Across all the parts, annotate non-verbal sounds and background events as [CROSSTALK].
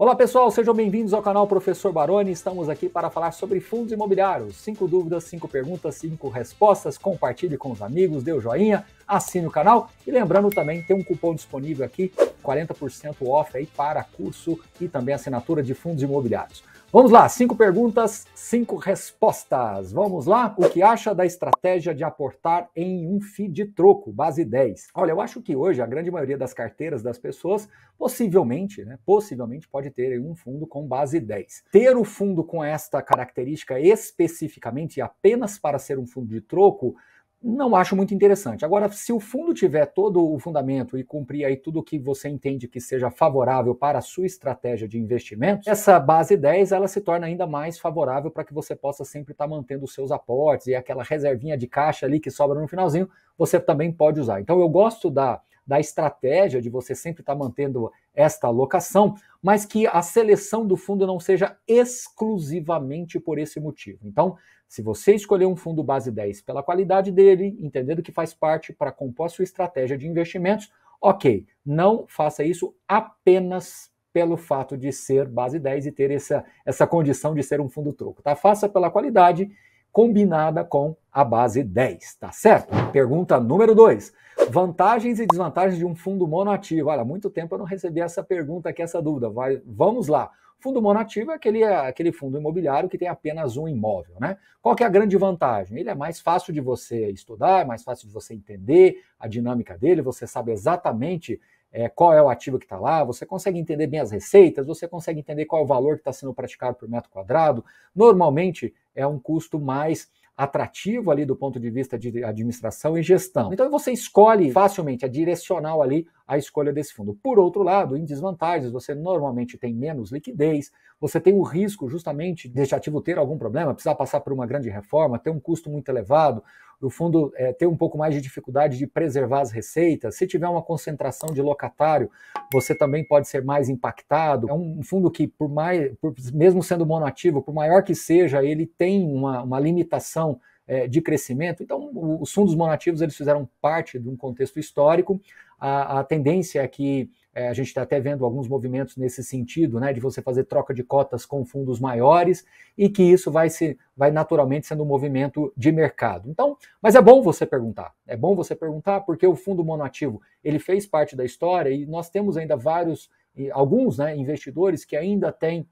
Olá pessoal, sejam bem-vindos ao canal Professor Baroni. Estamos aqui para falar sobre fundos imobiliários. Cinco dúvidas, cinco perguntas, cinco respostas. Compartilhe com os amigos, dê o joinha, assine o canal e lembrando também tem um cupom disponível aqui, 40% off aí para curso e também assinatura de fundos imobiliários. Vamos lá, cinco perguntas, cinco respostas. Vamos lá? O que acha da estratégia de aportar em um FII de troco, base 10? Olha, eu acho que hoje a grande maioria das carteiras das pessoas possivelmente, né, possivelmente pode ter um fundo com base 10. Ter o fundo com esta característica especificamente apenas para ser um fundo de troco não acho muito interessante. Agora, se o fundo tiver todo o fundamento e cumprir aí tudo o que você entende que seja favorável para a sua estratégia de investimentos, essa base 10 ela se torna ainda mais favorável para que você possa sempre estar tá mantendo os seus aportes e aquela reservinha de caixa ali que sobra no finalzinho, você também pode usar. Então, eu gosto da da estratégia de você sempre estar tá mantendo esta alocação, mas que a seleção do fundo não seja exclusivamente por esse motivo. Então, se você escolher um fundo base 10 pela qualidade dele, entendendo que faz parte para compor sua estratégia de investimentos, ok, não faça isso apenas pelo fato de ser base 10 e ter essa, essa condição de ser um fundo troco, tá? Faça pela qualidade combinada com a base 10, tá certo? Pergunta número 2. Vantagens e desvantagens de um fundo monoativo. Olha, há muito tempo eu não recebi essa pergunta aqui, essa dúvida. Vai, vamos lá. Fundo monoativo é aquele, é, aquele fundo imobiliário que tem apenas um imóvel, né? Qual que é a grande vantagem? Ele é mais fácil de você estudar, é mais fácil de você entender a dinâmica dele, você sabe exatamente é, qual é o ativo que está lá, você consegue entender bem as receitas, você consegue entender qual é o valor que está sendo praticado por metro quadrado. Normalmente é um custo mais atrativo ali do ponto de vista de administração e gestão. Então você escolhe facilmente a é direcional ali a escolha desse fundo. Por outro lado, em desvantagens, você normalmente tem menos liquidez, você tem o risco justamente deste ativo ter algum problema, precisar passar por uma grande reforma, ter um custo muito elevado, o fundo é, ter um pouco mais de dificuldade de preservar as receitas. Se tiver uma concentração de locatário, você também pode ser mais impactado. É um fundo que, por mais, por, mesmo sendo monoativo, por maior que seja, ele tem uma, uma limitação é, de crescimento. Então, os fundos monativos eles fizeram parte de um contexto histórico. A, a tendência é que é, a gente está até vendo alguns movimentos nesse sentido, né, de você fazer troca de cotas com fundos maiores e que isso vai se vai naturalmente sendo um movimento de mercado. Então, mas é bom você perguntar. É bom você perguntar porque o fundo monoativo, ele fez parte da história e nós temos ainda vários alguns, né, investidores que ainda têm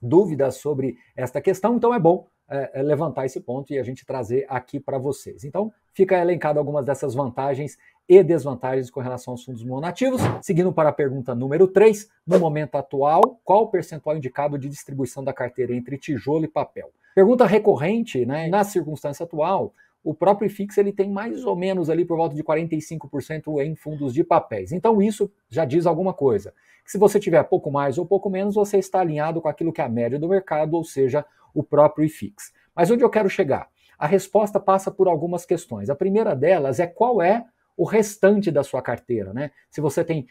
dúvidas sobre esta questão, então é bom é, é, levantar esse ponto e a gente trazer aqui para vocês. Então, fica elencado algumas dessas vantagens e desvantagens com relação aos fundos monativos. Seguindo para a pergunta número 3, no momento atual, qual o percentual indicado de distribuição da carteira entre tijolo e papel? Pergunta recorrente, né? Na circunstância atual, o próprio IFIX ele tem mais ou menos ali por volta de 45% em fundos de papéis. Então isso já diz alguma coisa. Que se você tiver pouco mais ou pouco menos, você está alinhado com aquilo que é a média do mercado, ou seja, o próprio IFIX. Mas onde eu quero chegar? A resposta passa por algumas questões. A primeira delas é qual é o restante da sua carteira, né? Se você tem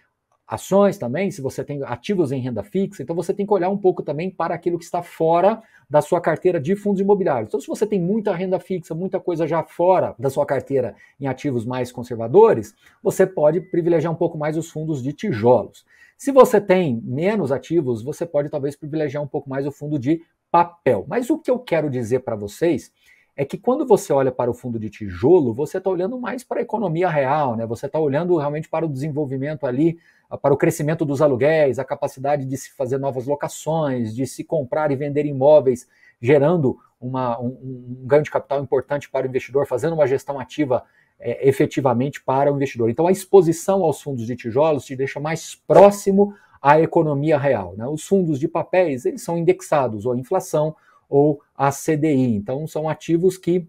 ações também, se você tem ativos em renda fixa, então você tem que olhar um pouco também para aquilo que está fora da sua carteira de fundos imobiliários. Então, se você tem muita renda fixa, muita coisa já fora da sua carteira em ativos mais conservadores, você pode privilegiar um pouco mais os fundos de tijolos. Se você tem menos ativos, você pode talvez privilegiar um pouco mais o fundo de papel. Mas o que eu quero dizer para vocês é que quando você olha para o fundo de tijolo, você está olhando mais para a economia real, né? Você está olhando realmente para o desenvolvimento ali para o crescimento dos aluguéis, a capacidade de se fazer novas locações, de se comprar e vender imóveis, gerando uma, um, um ganho de capital importante para o investidor, fazendo uma gestão ativa é, efetivamente para o investidor. Então, a exposição aos fundos de tijolos te deixa mais próximo à economia real. Né? Os fundos de papéis eles são indexados ou à inflação ou à CDI. Então, são ativos que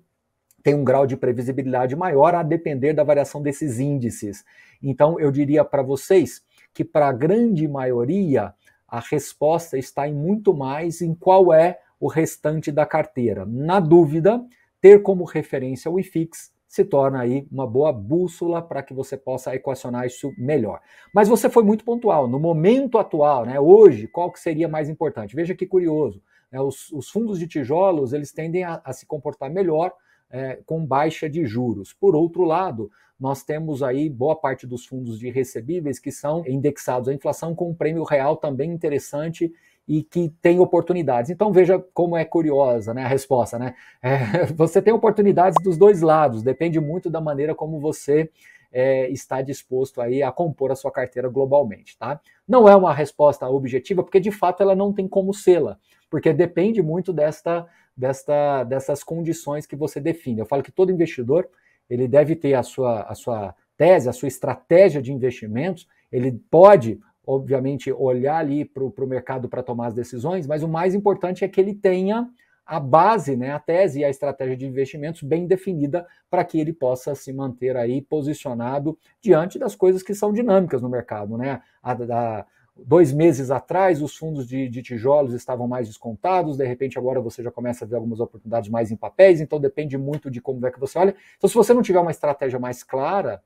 têm um grau de previsibilidade maior a depender da variação desses índices. Então, eu diria para vocês que para a grande maioria a resposta está em muito mais em qual é o restante da carteira. Na dúvida, ter como referência o IFIX se torna aí uma boa bússola para que você possa equacionar isso melhor. Mas você foi muito pontual. No momento atual, né, hoje, qual que seria mais importante? Veja que curioso. Né, os, os, fundos de tijolos, eles tendem a, a se comportar melhor é, com baixa de juros. Por outro lado, nós temos aí boa parte dos fundos de recebíveis que são indexados à inflação com um prêmio real também interessante e que tem oportunidades. Então veja como é curiosa né, a resposta. Né? É, [LAUGHS] você tem oportunidades dos dois lados, depende muito da maneira como você é, está disposto aí a compor a sua carteira globalmente, tá? Não é uma resposta objetiva, porque de fato ela não tem como sê-la, porque depende muito desta desta, dessas condições que você define. Eu falo que todo investidor ele deve ter a sua, a sua tese, a sua estratégia de investimentos, ele pode, obviamente, olhar ali para o mercado para tomar as decisões, mas o mais importante é que ele tenha a base, né, a tese e a estratégia de investimentos bem definida para que ele possa se manter aí posicionado diante das coisas que são dinâmicas no mercado, né? A, a, dois meses atrás os fundos de, de, tijolos estavam mais descontados, de repente agora você já começa a ver algumas oportunidades mais em papéis, então depende muito de como é que você olha. Então, se você não tiver uma estratégia mais clara,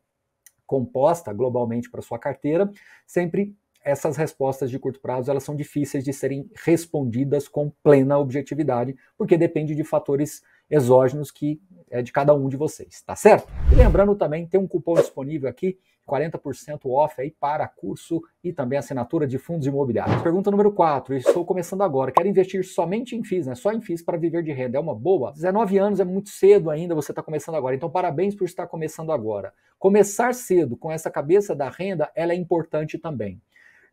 composta globalmente para sua carteira, sempre essas respostas de curto prazo elas são difíceis de serem respondidas com plena objetividade, porque depende de fatores exógenos que é de cada um de vocês, tá certo? E lembrando também, tem um cupom disponível aqui, 40% off aí para curso e também assinatura de fundos imobiliários. Pergunta número 4, estou começando agora, quero investir somente em FIIs, né? Só em FIIs para viver de renda, é uma boa? 19 anos é muito cedo ainda, você está começando agora, então parabéns por estar começando agora. Começar cedo com essa cabeça da renda, ela é importante também.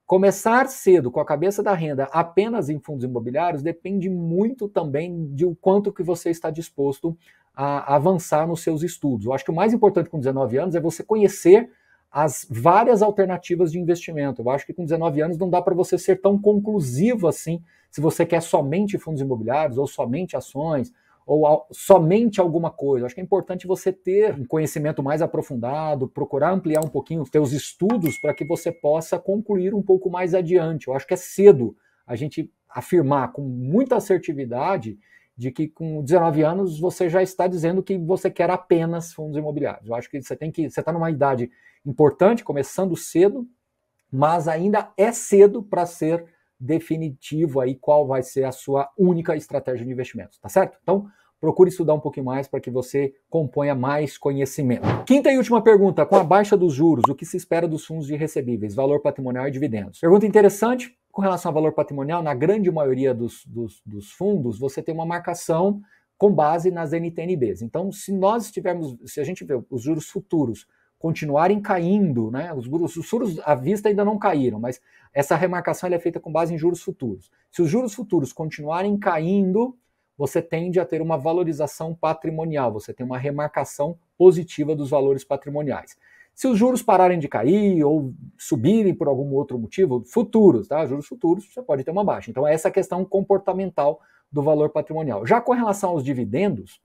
Começar cedo com a cabeça da renda apenas em fundos imobiliários depende muito também de o quanto que você está disposto a avançar nos seus estudos. Eu acho que o mais importante com 19 anos é você conhecer as várias alternativas de investimento. Eu acho que com 19 anos não dá para você ser tão conclusivo assim, se você quer somente fundos imobiliários ou somente ações ou somente alguma coisa. Acho que é importante você ter um conhecimento mais aprofundado, procurar ampliar um pouquinho os seus estudos para que você possa concluir um pouco mais adiante. Eu acho que é cedo a gente afirmar com muita assertividade de que com 19 anos você já está dizendo que você quer apenas fundos imobiliários. Eu acho que você tem que você está numa idade importante, começando cedo, mas ainda é cedo para ser definitivo aí qual vai ser a sua única estratégia de investimentos, tá certo? Então, procure estudar um pouquinho mais para que você componha mais conhecimento. Quinta e última pergunta: com a baixa dos juros, o que se espera dos fundos de recebíveis, valor patrimonial e dividendos? Pergunta interessante. Com relação ao valor patrimonial, na grande maioria dos, dos, dos fundos, você tem uma marcação com base nas NTNBs. Então, se nós estivermos, se a gente vê os juros futuros continuarem caindo, né? Os, os juros à vista ainda não caíram, mas essa remarcação é feita com base em juros futuros. Se os juros futuros continuarem caindo, você tende a ter uma valorização patrimonial, você tem uma remarcação positiva dos valores patrimoniais. Se os juros pararem de cair ou subirem por algum outro motivo, futuros, tá? Juros futuros, você pode ter uma baixa. Então, essa é a questão comportamental do valor patrimonial. Já com relação aos dividendos,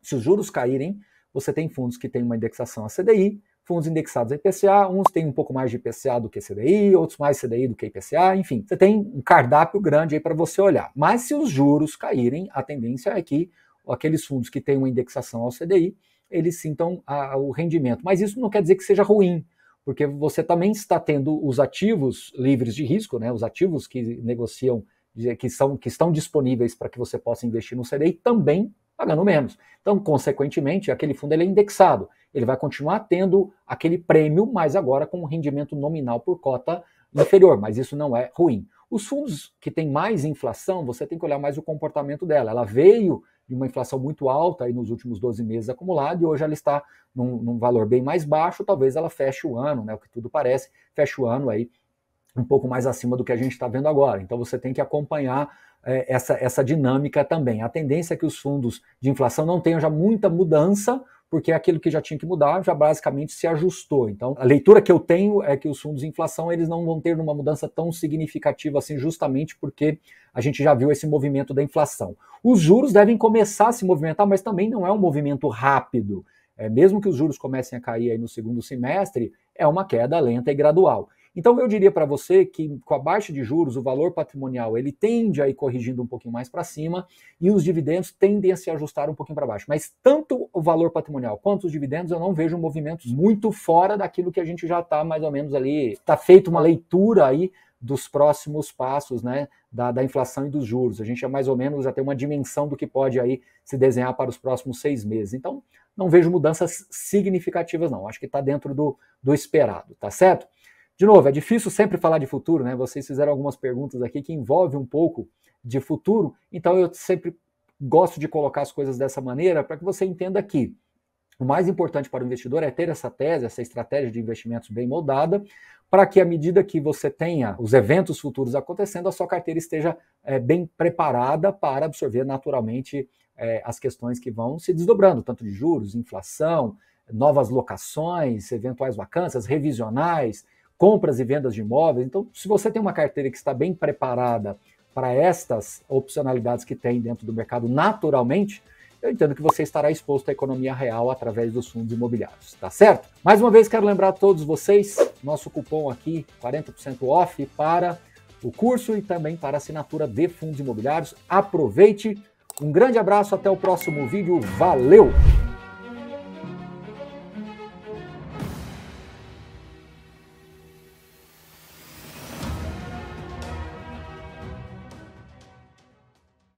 se os juros caírem, você tem fundos que têm uma indexação a CDI, fundos indexados a IPCA, uns têm um pouco mais de IPCA do que CDI, outros mais CDI do que IPCA, enfim, você tem um cardápio grande aí para você olhar. Mas se os juros caírem, a tendência é que aqueles fundos que têm uma indexação ao CDI, eles sintam a, o rendimento. Mas isso não quer dizer que seja ruim, porque você também está tendo os ativos livres de risco, né, os ativos que negociam, que, são, que estão disponíveis para que você possa investir no CDI, também pagando menos. Então, consequentemente, aquele fundo ele é indexado. Ele vai continuar tendo aquele prêmio, mas agora com um rendimento nominal por cota inferior, mas isso não é ruim. Os fundos que têm mais inflação, você tem que olhar mais o comportamento dela. Ela veio de uma inflação muito alta aí nos últimos 12 meses acumulado e hoje ela está num, num, valor bem mais baixo. Talvez ela feche o ano, né? O que tudo parece, feche o ano aí um pouco mais acima do que a gente está vendo agora. Então você tem que acompanhar é, essa, essa dinâmica também. A tendência é que os fundos de inflação não tenham já muita mudança, porque é aquilo que já tinha que mudar já basicamente se ajustou. Então, a leitura que eu tenho é que os fundos de inflação eles não vão ter uma mudança tão significativa assim, justamente porque a gente já viu esse movimento da inflação. Os juros devem começar a se movimentar, mas também não é um movimento rápido. É, mesmo que os juros comecem a cair no segundo semestre, é uma queda lenta e gradual. Então eu diria para você que com a baixa de juros, o valor patrimonial ele tende a ir corrigindo um pouquinho mais para cima e os dividendos tendem a se ajustar um pouquinho para baixo. Mas tanto o valor patrimonial quanto os dividendos eu não vejo movimentos muito fora daquilo que a gente já está mais ou menos ali, está feita uma leitura aí dos próximos passos, né, da, da, inflação e dos juros. A gente já é mais ou menos já tem uma dimensão do que pode aí se desenhar para os próximos seis meses. Então, não vejo mudanças significativas, não. Acho que está dentro do, do esperado, tá certo? De novo, é difícil sempre falar de futuro, né? Vocês fizeram algumas perguntas aqui que envolvem um pouco de futuro, então eu sempre gosto de colocar as coisas dessa maneira para que você entenda que o mais importante para o investidor é ter essa tese, essa estratégia de investimentos bem moldada, para que à medida que você tenha os eventos futuros acontecendo, a sua carteira esteja é, bem preparada para absorver naturalmente é, as questões que vão se desdobrando, tanto de juros, inflação, novas locações, eventuais vacâncias, revisionais, compras e vendas de imóveis. Então, se você tem uma carteira que está bem preparada para estas opcionalidades que tem dentro do mercado naturalmente, eu entendo que você estará exposto à economia real através dos fundos imobiliários, tá certo? Mais uma vez, quero lembrar a todos vocês, nosso cupom aqui, 40% off para o curso e também para assinatura de fundos imobiliários. Aproveite, um grande abraço, até o próximo vídeo, valeu!